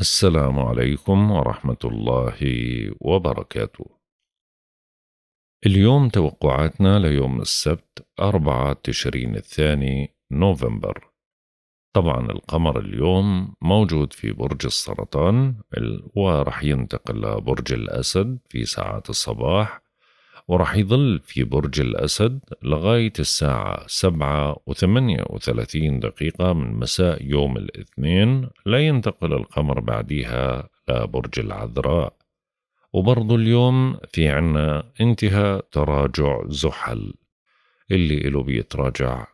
السلام عليكم ورحمة الله وبركاته. اليوم توقعاتنا ليوم السبت 4 تشرين الثاني نوفمبر. طبعا القمر اليوم موجود في برج السرطان ورح ينتقل لبرج الأسد في ساعات الصباح وراح يظل في برج الأسد لغاية الساعة سبعة وثمانية وثلاثين دقيقة من مساء يوم الاثنين لا ينتقل القمر بعديها لبرج العذراء وبرضو اليوم في عنا انتهاء تراجع زحل اللي له بيتراجع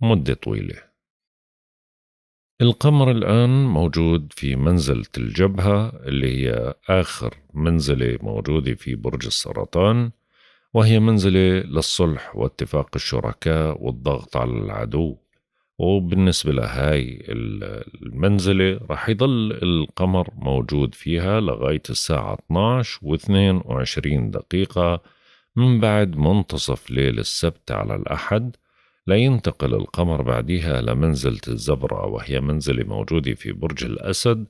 مدة طويلة القمر الآن موجود في منزلة الجبهة اللي هي آخر منزلة موجودة في برج السرطان وهي منزلة للصلح واتفاق الشركاء والضغط على العدو وبالنسبة لهاي المنزلة رح يضل القمر موجود فيها لغاية الساعة 12 و 22 دقيقة من بعد منتصف ليل السبت على الأحد لينتقل القمر بعدها لمنزلة الزبرة وهي منزلة موجودة في برج الأسد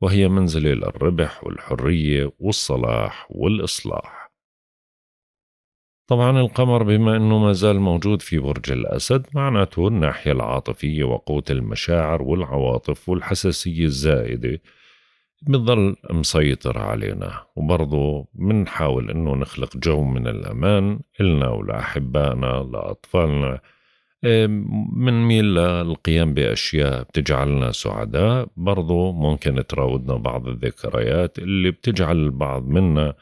وهي منزلة للربح والحرية والصلاح والإصلاح طبعا القمر بما أنه ما زال موجود في برج الأسد معناته الناحية العاطفية وقوة المشاعر والعواطف والحساسية الزائدة بنضل مسيطر علينا وبرضه بنحاول انه نخلق جو من الامان النا ولاحبائنا لاطفالنا إيه، ميل للقيام باشياء بتجعلنا سعداء برضه ممكن تراودنا بعض الذكريات اللي بتجعل البعض منا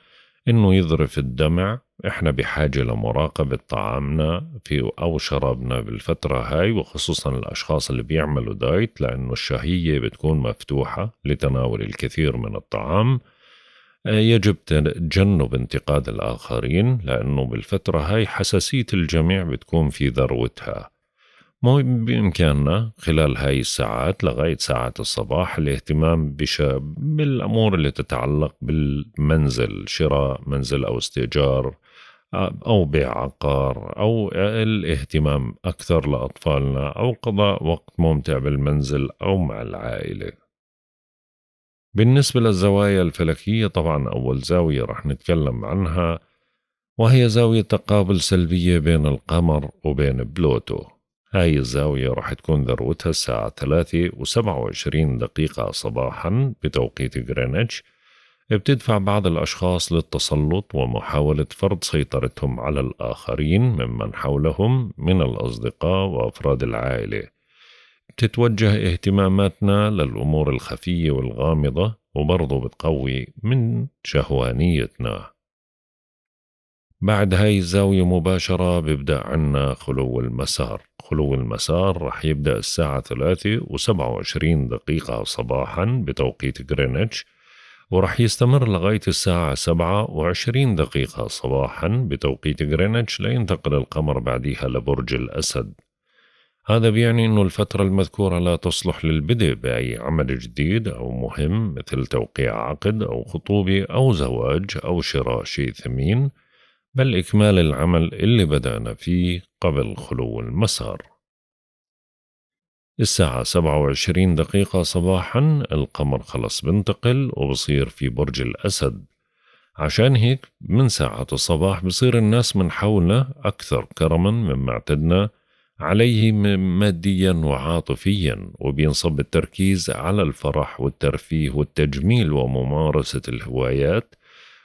انه يذرف الدمع احنا بحاجة لمراقبة طعامنا في أو شرابنا بالفترة هاي وخصوصا الأشخاص اللي بيعملوا دايت لأنه الشهية بتكون مفتوحة لتناول الكثير من الطعام آه، يجب تجنب انتقاد الآخرين لأنه بالفترة هاي حساسية الجميع بتكون في ذروتها ما بإمكاننا خلال هاي الساعات لغاية ساعات الصباح الاهتمام بالأمور اللي تتعلق بالمنزل شراء منزل أو استئجار أو بيع عقار أو الاهتمام أكثر لأطفالنا أو قضاء وقت ممتع بالمنزل أو مع العائلة بالنسبة للزوايا الفلكية طبعا أول زاوية رح نتكلم عنها وهي زاوية تقابل سلبية بين القمر وبين بلوتو هاي الزاوية رح تكون ذروتها الساعة ثلاثة وسبعة وعشرين دقيقة صباحا بتوقيت غرينتش بتدفع بعض الأشخاص للتسلط ومحاولة فرض سيطرتهم على الآخرين ممن حولهم من الأصدقاء وأفراد العائلة بتتوجه اهتماماتنا للأمور الخفية والغامضة وبرضه بتقوي من شهوانيتنا بعد هاي الزاوية مباشرة بيبدأ عنا خلو المسار خلو المسار رح يبدأ الساعة ثلاثة وسبعة وعشرين دقيقة صباحا بتوقيت غرينتش ورح يستمر لغاية الساعة سبعة وعشرين دقيقة صباحا بتوقيت غرينتش لينتقل القمر بعديها لبرج الأسد هذا بيعني أن الفترة المذكورة لا تصلح للبدء بأي عمل جديد أو مهم مثل توقيع عقد أو خطوبة أو زواج أو شراء شيء ثمين بل إكمال العمل اللي بدأنا فيه قبل خلو المسار الساعة 27 دقيقة صباحا القمر خلص بنتقل وبصير في برج الأسد عشان هيك من ساعة الصباح بصير الناس من حولنا أكثر كرما مما اعتدنا عليه ماديا وعاطفيا وبينصب التركيز على الفرح والترفيه والتجميل وممارسة الهوايات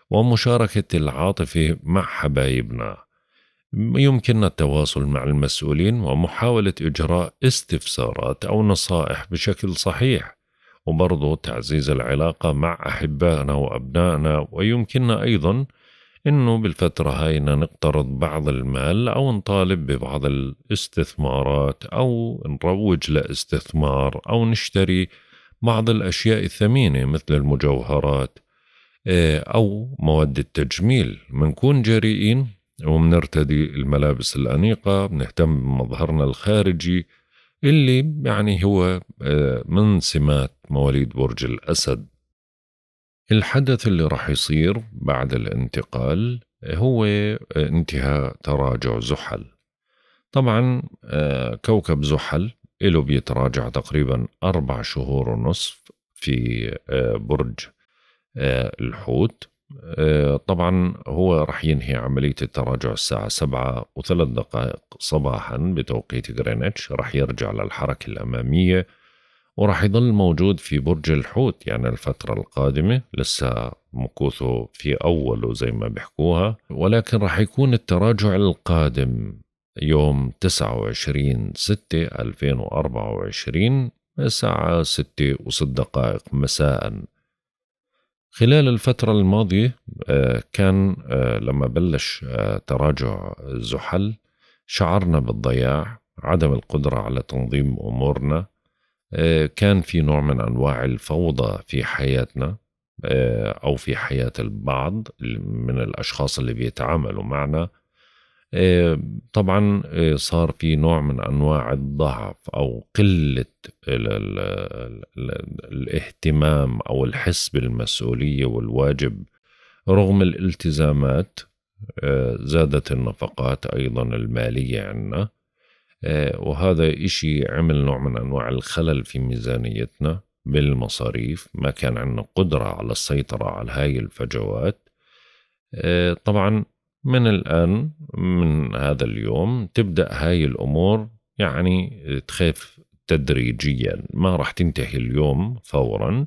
ومشاركة العاطفة مع حبايبنا يمكننا التواصل مع المسؤولين ومحاولة إجراء استفسارات أو نصائح بشكل صحيح وبرضه تعزيز العلاقة مع أحبائنا وأبنائنا ويمكننا أيضا أنه بالفترة هاي نقترض بعض المال أو نطالب ببعض الاستثمارات أو نروج لاستثمار أو نشتري بعض الأشياء الثمينة مثل المجوهرات إيه، أو مواد التجميل منكون جريئين وبنرتدي الملابس الأنيقة بنهتم بمظهرنا الخارجي اللي يعني هو آه، من سمات مواليد برج الأسد الحدث اللي راح يصير بعد الانتقال هو آه، انتهاء تراجع زحل طبعا آه، كوكب زحل له بيتراجع تقريبا أربع شهور ونصف في برج الحوت آه، طبعا هو راح ينهي عملية التراجع الساعة سبعة وثلاث دقائق صباحا بتوقيت غرينتش راح يرجع للحركة الأمامية وراح يظل موجود في برج الحوت يعني الفترة القادمة لسه مكوثه في أوله زي ما بيحكوها ولكن راح يكون التراجع القادم يوم 29 6 2024 الساعة 6 وست دقائق مساءً خلال الفترة الماضية آه، كان آه، لما بلش آه، تراجع زحل شعرنا بالضياع عدم القدرة على تنظيم أمورنا كان في نوع من أنواع الفوضى في حياتنا أو في حياة البعض من الأشخاص اللي بيتعاملوا معنا آه، طبعا آه، صار في نوع من انواع الضعف او قله الاهتمام او الحس بالمسؤوليه والواجب رغم الالتزامات آه، زادت النفقات ايضا الماليه عنا وهذا إشي عمل نوع من انواع الخلل في ميزانيتنا بالمصاريف ما كان عندنا قدره على السيطره على هاي الفجوات طبعا من الآن من هذا اليوم تبدأ هاي الأمور يعني تخف تدريجيا ما راح تنتهي اليوم فورا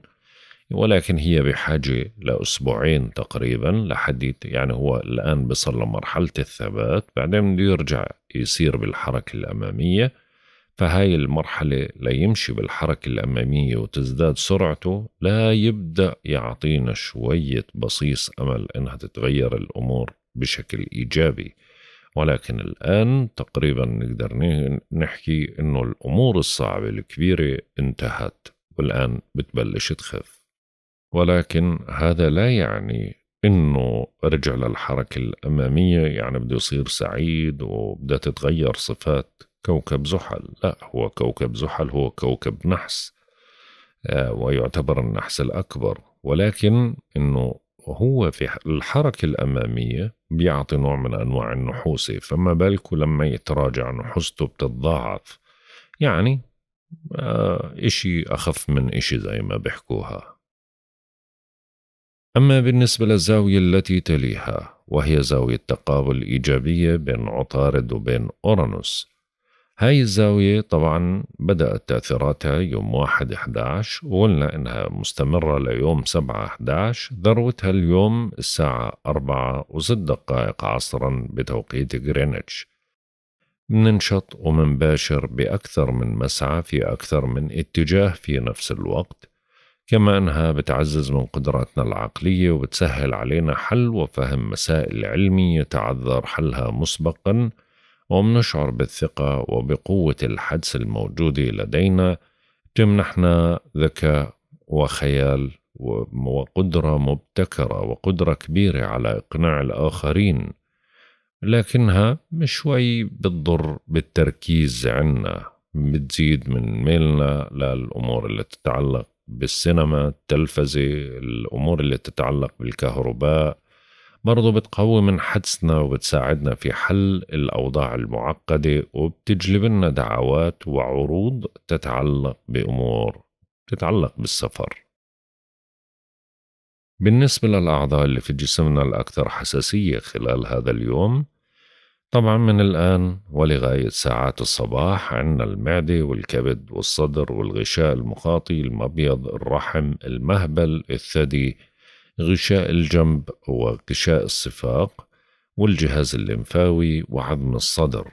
ولكن هي بحاجة لأسبوعين تقريبا لحد يعني هو الآن بصل لمرحلة الثبات بعدين بده يرجع يصير بالحركة الأمامية فهاي المرحلة ليمشي بالحركة الأمامية وتزداد سرعته لا يبدأ يعطينا شوية بصيص أمل إنها تتغير الأمور بشكل إيجابي ولكن الآن تقريبا نقدر نحكي أنه الأمور الصعبة الكبيرة انتهت والآن بتبلش تخف ولكن هذا لا يعني انه رجع للحركة الأمامية يعني بده يصير سعيد وبدها تتغير صفات كوكب زحل لا هو كوكب زحل هو كوكب نحس آه، ويعتبر النحس الأكبر ولكن انه وهو في الحركة الأمامية بيعطي نوع من أنواع النحوسة فما بالك لما يتراجع نحوسته بتتضاعف يعني آه، إشي أخف من إشي زي ما بيحكوها أما بالنسبة للزاوية التي تليها وهي زاوية تقابل إيجابية بين عطارد وبين أورانوس هاي الزاوية طبعا بدأت تأثيراتها يوم 1 11 وقلنا إنها مستمرة ليوم 7 11 ذروتها اليوم الساعة 4 و دقائق عصرا بتوقيت غرينتش مننشط ومنباشر بأكثر من مسعى في أكثر من اتجاه في نفس الوقت كما أنها بتعزز من قدراتنا العقلية وبتسهل علينا حل وفهم مسائل علمية تعذر حلها مسبقاً وبنشعر بالثقة وبقوة الحدس الموجود لدينا تمنحنا ذكاء وخيال وقدرة مبتكرة وقدرة كبيرة على إقناع الآخرين لكنها شوي بتضر بالتركيز عنا بتزيد من ميلنا للأمور اللي تتعلق بالسينما التلفزة الأمور اللي تتعلق بالكهرباء برضو بتقوي من حدسنا وبتساعدنا في حل الأوضاع المعقدة وبتجلب لنا دعوات وعروض تتعلق بأمور تتعلق بالسفر بالنسبة للأعضاء اللي في جسمنا الأكثر حساسية خلال هذا اليوم طبعا من الآن ولغاية ساعات الصباح عندنا المعدة والكبد والصدر والغشاء المخاطي المبيض الرحم المهبل الثدي غشاء الجنب وغشاء الصفاق والجهاز الليمفاوي وعظم الصدر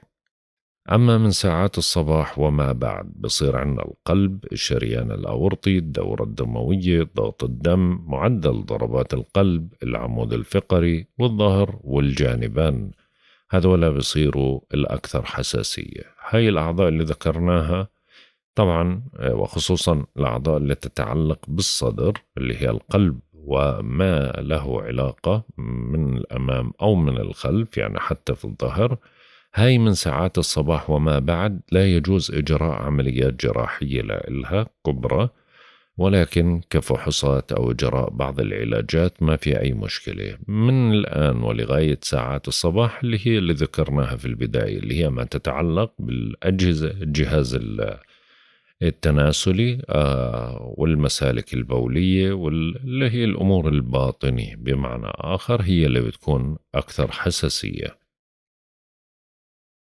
أما من ساعات الصباح وما بعد بصير عندنا القلب الشريان الأورطي الدورة الدموية ضغط الدم معدل ضربات القلب العمود الفقري والظهر والجانبان هذولا بصيروا الأكثر حساسية هاي الأعضاء اللي ذكرناها طبعا وخصوصا الأعضاء اللي تتعلق بالصدر اللي هي القلب وما له علاقة من الأمام أو من الخلف يعني حتى في الظهر هاي من ساعات الصباح وما بعد لا يجوز إجراء عمليات جراحية لها كبرى ولكن كفحوصات أو إجراء بعض العلاجات ما في أي مشكلة من الآن ولغاية ساعات الصباح اللي هي اللي ذكرناها في البداية اللي هي ما تتعلق بالأجهزة جهاز التناسلي آه، والمسالك البولية واللي هي الأمور الباطنية بمعنى آخر هي اللي بتكون أكثر حساسية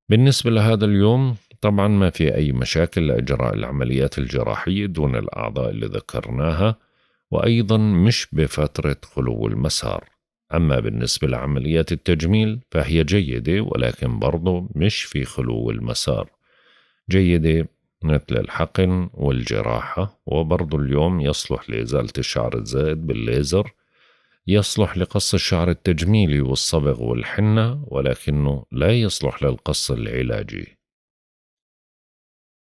بالنسبة لهذا اليوم طبعا ما في أي مشاكل لإجراء العمليات الجراحية دون الأعضاء اللي ذكرناها وأيضا مش بفترة خلو المسار أما بالنسبة لعمليات التجميل فهي جيدة ولكن برضو مش في خلو المسار جيدة مثل الحقن والجراحة وبرضو اليوم يصلح لإزالة الشعر الزائد بالليزر يصلح لقص الشعر التجميلي والصبغ والحنة ولكنه لا يصلح للقص العلاجي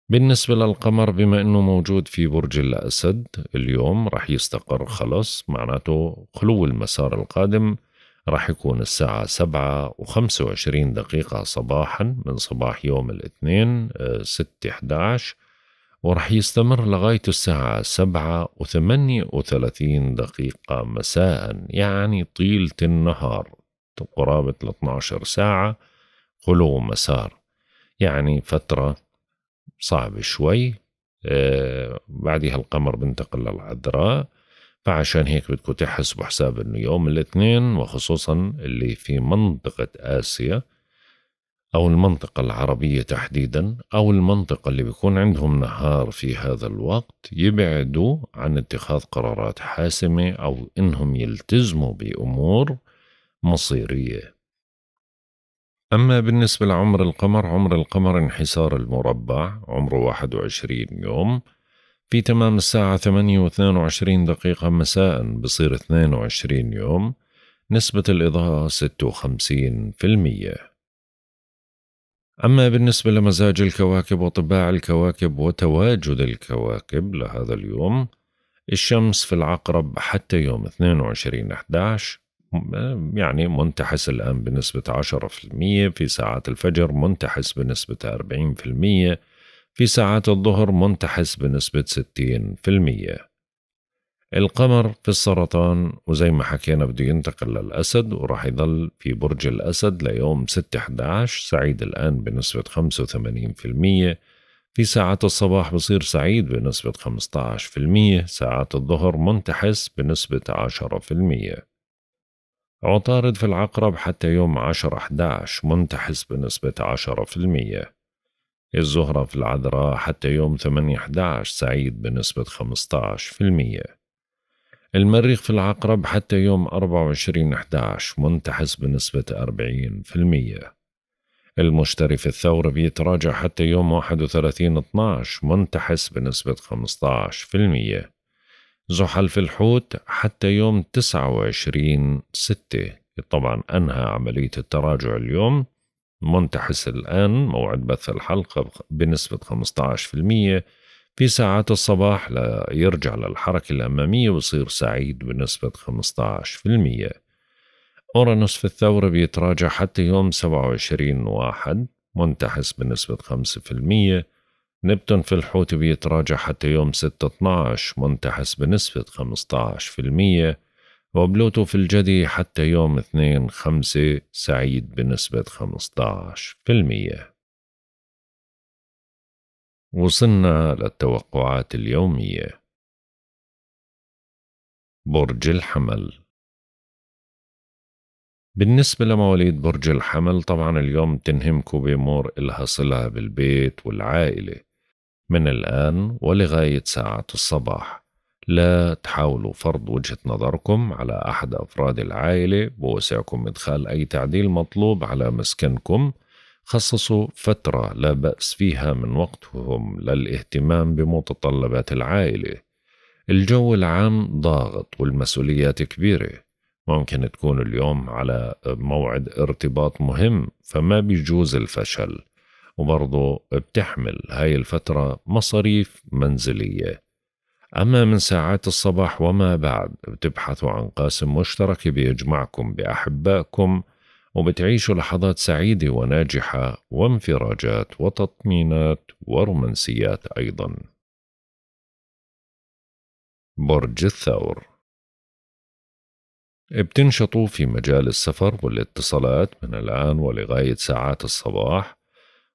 بالنسبة للقمر بما أنه موجود في برج الأسد اليوم رح يستقر خلص معناته خلو المسار القادم راح يكون الساعة سبعة وخمسة وعشرين دقيقة صباحا من صباح يوم الاثنين آه، ستة احداش وراح يستمر لغاية الساعة سبعة وثمانية وثلاثين دقيقة مساء يعني طيلة النهار قرابة ال ساعة خلو مسار يعني فترة صعبة شوي آه، بعدها القمر بنتقل للعذراء فعشان هيك بدكم تحسبوا حساب انه يوم الاثنين وخصوصا اللي في منطقة اسيا او المنطقة العربية تحديدا او المنطقة اللي بيكون عندهم نهار في هذا الوقت يبعدوا عن اتخاذ قرارات حاسمة او انهم يلتزموا بامور مصيرية أما بالنسبة لعمر القمر عمر القمر انحسار المربع عمره 21 يوم في تمام الساعة ثمانية و وعشرين دقيقة مساء بصير 22 يوم نسبة الإضاءة 56% أما بالنسبة لمزاج الكواكب وطباع الكواكب وتواجد الكواكب لهذا اليوم الشمس في العقرب حتى يوم 22 11 يعني منتحس الآن بنسبة 10% في ساعات الفجر منتحس بنسبة المية في ساعات الظهر منتحس بنسبة 60% القمر في السرطان وزي ما حكينا بده ينتقل للأسد وراح يضل في برج الأسد ليوم 6/11 سعيد الآن بنسبة 85% في ساعات الصباح بصير سعيد بنسبة 15% ساعات الظهر منتحس بنسبة 10% عطارد في العقرب حتى يوم 10/11 منتحس بنسبة 10% الزهرة في العذراء حتى يوم 8/11 سعيد بنسبة 15% المريخ في العقرب حتى يوم 24/11 منتحس بنسبة 40% المشتري في الثور بيتراجع حتى يوم 31/12 منتحس بنسبة 15% زحل في الحوت حتى يوم 29/6 طبعا أنهى عملية التراجع اليوم منتحس الآن موعد بث الحلقة بنسبة 15% في ساعات الصباح ليرجع للحركة الأمامية ويصير سعيد بنسبة 15% أورانوس في الثورة بيتراجع حتى يوم 27 واحد منتحس بنسبة 5% نبتون في الحوت بيتراجع حتى يوم 6 12 منتحس بنسبة 15% وبلوتو في الجدي حتى يوم 2 5 سعيد بنسبة 15% وصلنا للتوقعات اليومية برج الحمل بالنسبة لمواليد برج الحمل طبعا اليوم تنهمكوا بأمور إلها صلة بالبيت والعائلة من الآن ولغاية ساعة الصباح لا تحاولوا فرض وجهة نظركم على أحد أفراد العائلة بوسعكم إدخال أي تعديل مطلوب على مسكنكم خصصوا فترة لا بأس فيها من وقتهم للاهتمام بمتطلبات العائلة الجو العام ضاغط والمسؤوليات كبيرة ممكن تكون اليوم على موعد ارتباط مهم فما بيجوز الفشل وبرضه بتحمل هاي الفترة مصاريف منزلية أما من ساعات الصباح وما بعد بتبحثوا عن قاسم مشترك بيجمعكم بأحبائكم وبتعيشوا لحظات سعيدة وناجحة وانفراجات وتطمينات ورومانسيات أيضا برج الثور بتنشطوا في مجال السفر والاتصالات من الآن ولغاية ساعات الصباح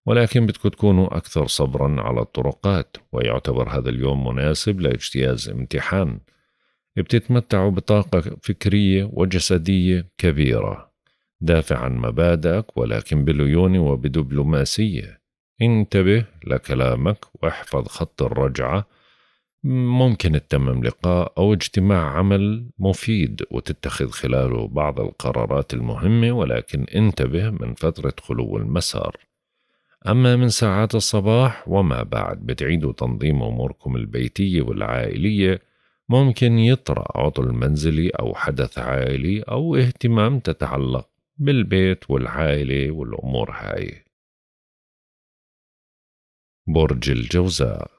ولكن بدكم تكونوا أكثر صبرا على الطرقات ويعتبر هذا اليوم مناسب لاجتياز امتحان بتتمتعوا بطاقة فكرية وجسدية كبيرة دافع عن مبادئك ولكن بليونة وبدبلوماسية انتبه لكلامك واحفظ خط الرجعة ممكن تتمم لقاء أو اجتماع عمل مفيد وتتخذ خلاله بعض القرارات المهمة ولكن انتبه من فترة خلو المسار أما من ساعات الصباح وما بعد بتعيدوا تنظيم أموركم البيتية والعائلية ممكن يطرأ عطل منزلي أو حدث عائلي أو اهتمام تتعلق بالبيت والعائلة والأمور هاي برج الجوزاء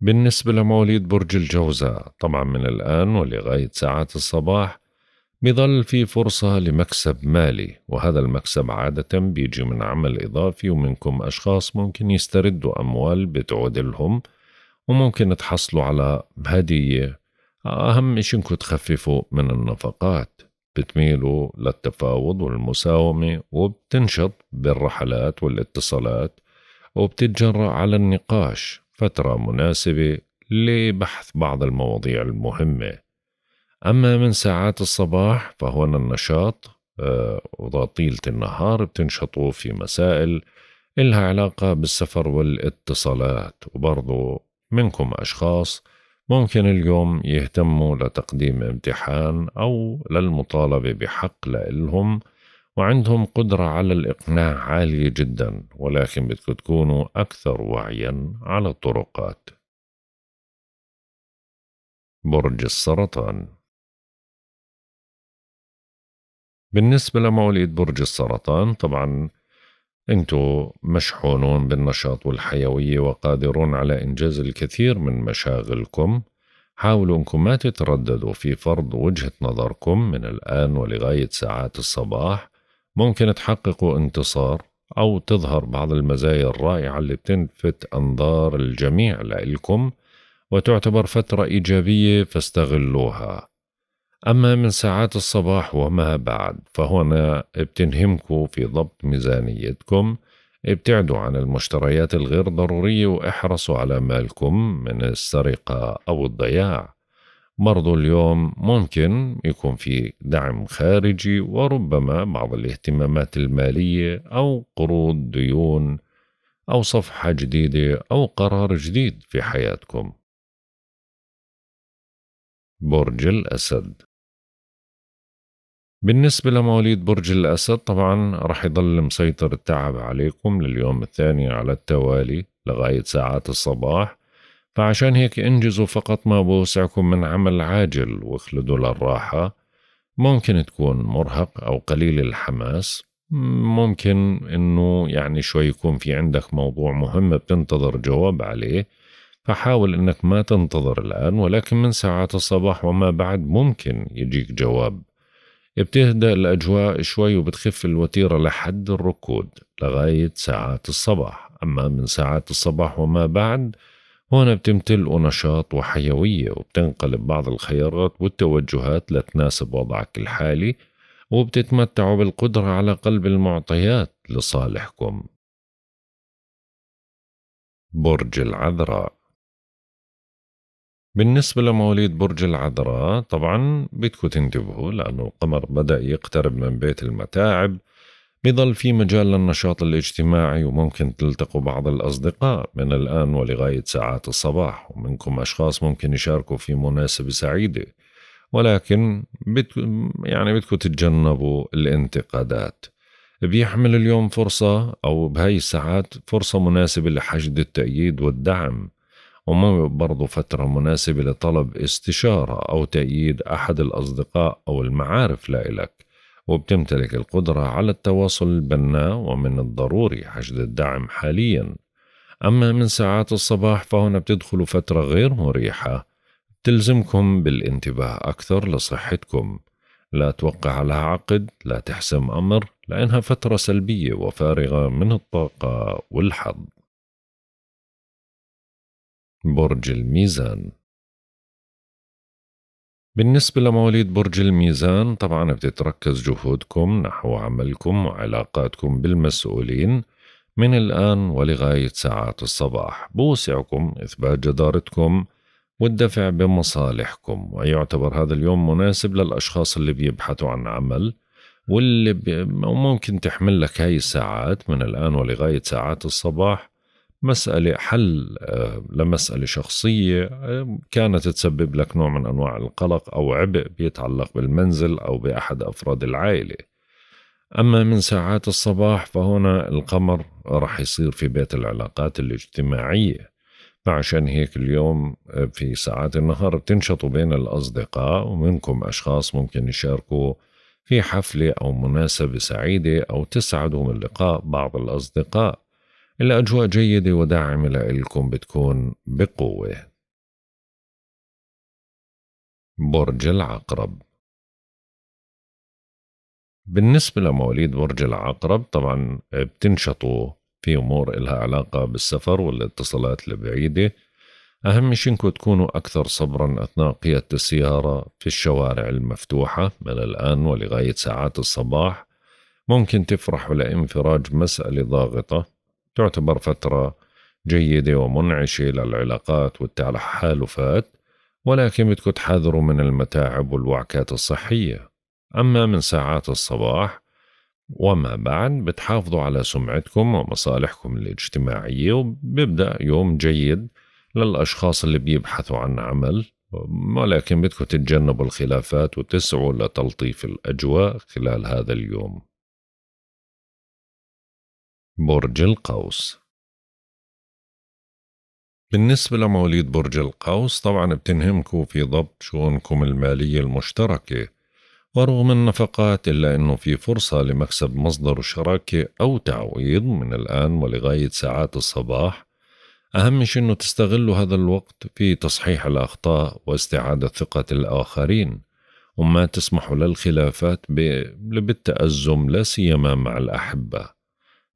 بالنسبة لمواليد برج الجوزاء طبعا من الآن ولغاية ساعات الصباح بيظل في فرصة لمكسب مالي وهذا المكسب عادة بيجي من عمل إضافي ومنكم أشخاص ممكن يستردوا أموال بتعود لهم وممكن تحصلوا على هدية أهم إشي إنكم تخففوا من النفقات بتميلوا للتفاوض والمساومة وبتنشط بالرحلات والاتصالات وبتتجرأ على النقاش فترة مناسبة لبحث بعض المواضيع المهمة أما من ساعات الصباح فهون النشاط آه، وطيلة النهار بتنشطوا في مسائل إلها علاقة بالسفر والاتصالات وبرضو منكم أشخاص ممكن اليوم يهتموا لتقديم امتحان أو للمطالبة بحق لإلهم وعندهم قدرة على الإقناع عالية جدا ولكن بدكم تكونوا أكثر وعيا على الطرقات برج السرطان بالنسبة لمواليد برج السرطان طبعا انتم مشحونون بالنشاط والحيوية وقادرون على إنجاز الكثير من مشاغلكم حاولوا أنكم ما تترددوا في فرض وجهة نظركم من الآن ولغاية ساعات الصباح ممكن تحققوا انتصار أو تظهر بعض المزايا الرائعة اللي بتلفت أنظار الجميع لإلكم وتعتبر فترة إيجابية فاستغلوها أما من ساعات الصباح وما بعد فهنا بتنهمكم في ضبط ميزانيتكم ابتعدوا عن المشتريات الغير ضرورية واحرصوا على مالكم من السرقة أو الضياع برضو اليوم ممكن يكون في دعم خارجي وربما بعض الاهتمامات المالية أو قروض ديون أو صفحة جديدة أو قرار جديد في حياتكم برج الأسد بالنسبة لمواليد برج الأسد طبعا رح يضل مسيطر التعب عليكم لليوم الثاني على التوالي لغاية ساعات الصباح فعشان هيك انجزوا فقط ما بوسعكم من عمل عاجل واخلدوا للراحة ممكن تكون مرهق أو قليل الحماس ممكن انه يعني شوي يكون في عندك موضوع مهم بتنتظر جواب عليه فحاول انك ما تنتظر الان ولكن من ساعات الصباح وما بعد ممكن يجيك جواب بتهدأ الأجواء شوي وبتخف الوتيرة لحد الركود لغاية ساعات الصباح أما من ساعات الصباح وما بعد هنا بتمتلئوا نشاط وحيوية وبتنقلب بعض الخيارات والتوجهات لتناسب وضعك الحالي وبتتمتعوا بالقدرة على قلب المعطيات لصالحكم برج العذراء بالنسبة لمواليد برج العذراء طبعا بدكم تنتبهوا لأنه القمر بدأ يقترب من بيت المتاعب بضل في مجال للنشاط الاجتماعي وممكن تلتقوا بعض الأصدقاء من الآن ولغاية ساعات الصباح ومنكم أشخاص ممكن يشاركوا في مناسبة سعيدة ولكن يعني بدكم تتجنبوا الانتقادات بيحمل اليوم فرصة أو بهاي الساعات فرصة مناسبة لحشد التأييد والدعم وما برضو فترة مناسبة لطلب استشارة أو تأييد أحد الأصدقاء أو المعارف لإلك وبتمتلك القدرة على التواصل البناء ومن الضروري حشد الدعم حاليا أما من ساعات الصباح فهنا بتدخلوا فترة غير مريحة تلزمكم بالانتباه أكثر لصحتكم لا توقع على عقد لا تحسم أمر لأنها فترة سلبية وفارغة من الطاقة والحظ برج الميزان بالنسبة لمواليد برج الميزان طبعا بتتركز جهودكم نحو عملكم وعلاقاتكم بالمسؤولين من الآن ولغاية ساعات الصباح بوسعكم إثبات جدارتكم والدفع بمصالحكم ويعتبر هذا اليوم مناسب للأشخاص اللي بيبحثوا عن عمل واللي ممكن تحمل لك هاي الساعات من الآن ولغاية ساعات الصباح مسألة حل آه، لمسألة شخصية آه، كانت تسبب لك نوع من أنواع القلق أو عبء بيتعلق بالمنزل أو بأحد أفراد العائلة أما من ساعات الصباح فهنا القمر رح يصير في بيت العلاقات الاجتماعية فعشان هيك اليوم آه، في ساعات النهار بتنشطوا بين الأصدقاء ومنكم أشخاص ممكن يشاركوا في حفلة أو مناسبة سعيدة أو تسعدوا من لقاء بعض الأصدقاء الأجواء جيدة وداعمة لإلكم بتكون بقوة برج العقرب بالنسبة لمواليد برج العقرب طبعا بتنشطوا في أمور إلها علاقة بالسفر والاتصالات البعيدة أهم شيء إنكم تكونوا أكثر صبرا أثناء قيادة السيارة في الشوارع المفتوحة من الآن ولغاية ساعات الصباح ممكن تفرحوا لانفراج مسألة ضاغطة تعتبر فترة جيدة ومنعشة للعلاقات والتحالفات ولكن بدكم تحذروا من المتاعب والوعكات الصحية أما من ساعات الصباح وما بعد بتحافظوا على سمعتكم ومصالحكم الاجتماعية وبيبدأ يوم جيد للأشخاص اللي بيبحثوا عن عمل ولكن بدكم تتجنبوا الخلافات وتسعوا لتلطيف الأجواء خلال هذا اليوم برج القوس بالنسبة لمواليد برج القوس طبعا بتنهمكوا في ضبط شؤونكم المالية المشتركة ورغم النفقات إلا أنه في فرصة لمكسب مصدر شراكة أو تعويض من الآن ولغاية ساعات الصباح أهم شيء أنه تستغلوا هذا الوقت في تصحيح الأخطاء واستعادة ثقة الآخرين وما تسمحوا للخلافات بالتأزم لا سيما مع الأحبة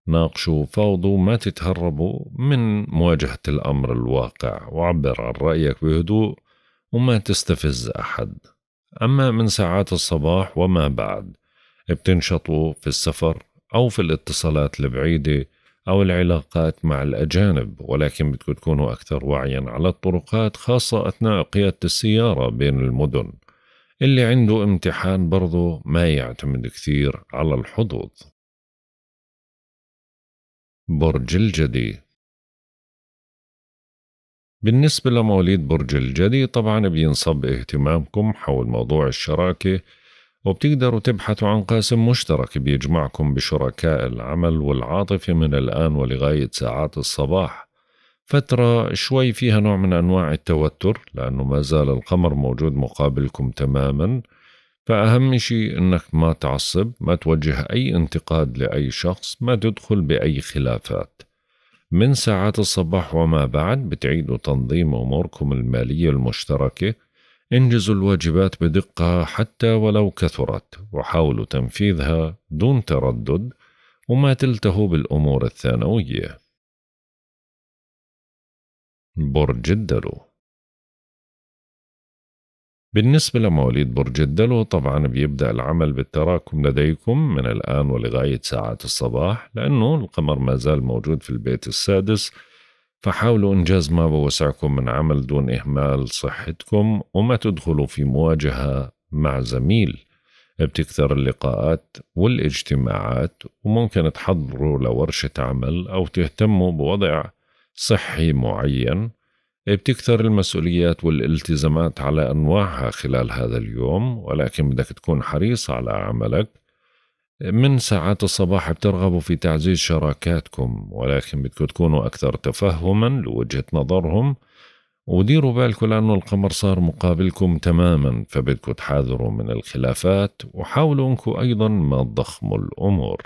ناقشوا فاوضوا ما تتهربوا من مواجهة الأمر الواقع وعبر عن رأيك بهدوء وما تستفز أحد أما من ساعات الصباح وما بعد بتنشطوا في السفر أو في الاتصالات البعيدة أو العلاقات مع الأجانب ولكن بدكم تكونوا أكثر وعيا على الطرقات خاصة أثناء قيادة السيارة بين المدن اللي عنده امتحان برضه ما يعتمد كثير على الحظوظ برج الجدي بالنسبة لمواليد برج الجدي طبعا بينصب اهتمامكم حول موضوع الشراكة وبتقدروا تبحثوا عن قاسم مشترك بيجمعكم بشركاء العمل والعاطفة من الآن ولغاية ساعات الصباح فترة شوي فيها نوع من أنواع التوتر لأنه ما زال القمر موجود مقابلكم تماماً فأهم شيء أنك ما تعصب ما توجه أي انتقاد لأي شخص ما تدخل بأي خلافات من ساعات الصباح وما بعد بتعيدوا تنظيم أموركم المالية المشتركة انجزوا الواجبات بدقة حتى ولو كثرت وحاولوا تنفيذها دون تردد وما تلتهوا بالأمور الثانوية برج الدلو بالنسبة لمواليد برج الدلو طبعا بيبدأ العمل بالتراكم لديكم من الآن ولغاية ساعات الصباح لأنه القمر ما زال موجود في البيت السادس فحاولوا إنجاز ما بوسعكم من عمل دون إهمال صحتكم وما تدخلوا في مواجهة مع زميل بتكثر اللقاءات والاجتماعات وممكن تحضروا لورشة عمل أو تهتموا بوضع صحي معين بتكثر المسؤوليات والالتزامات على أنواعها خلال هذا اليوم ولكن بدك تكون حريص على عملك من ساعات الصباح بترغبوا في تعزيز شراكاتكم ولكن بدكم تكونوا أكثر تفهما لوجهة نظرهم وديروا بالكم لأنه القمر صار مقابلكم تماما فبدكم تحاذروا من الخلافات وحاولوا أنكم أيضا ما تضخموا الأمور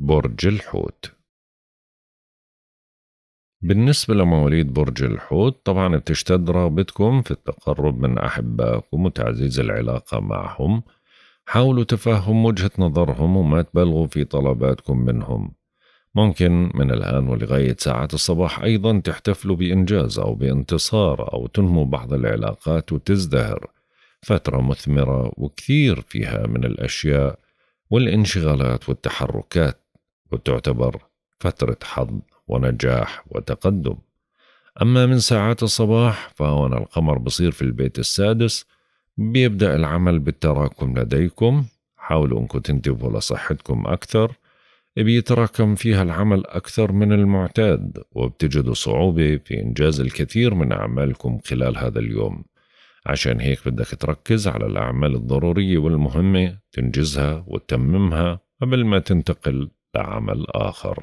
برج الحوت بالنسبة لمواليد برج الحوت طبعا بتشتد رغبتكم في التقرب من أحبائكم وتعزيز العلاقة معهم حاولوا تفهم وجهة نظرهم وما تبالغوا في طلباتكم منهم ممكن من الآن ولغاية ساعات الصباح أيضا تحتفلوا بإنجاز أو بانتصار أو تنمو بعض العلاقات وتزدهر فترة مثمرة وكثير فيها من الأشياء والانشغالات والتحركات وتعتبر فترة حظ ونجاح وتقدم أما من ساعات الصباح فهون القمر بصير في البيت السادس بيبدأ العمل بالتراكم لديكم حاولوا أنكم تنتبهوا لصحتكم أكثر بيتراكم فيها العمل أكثر من المعتاد وبتجدوا صعوبة في إنجاز الكثير من أعمالكم خلال هذا اليوم عشان هيك بدك تركز على الأعمال الضرورية والمهمة تنجزها وتتممها قبل ما تنتقل لعمل آخر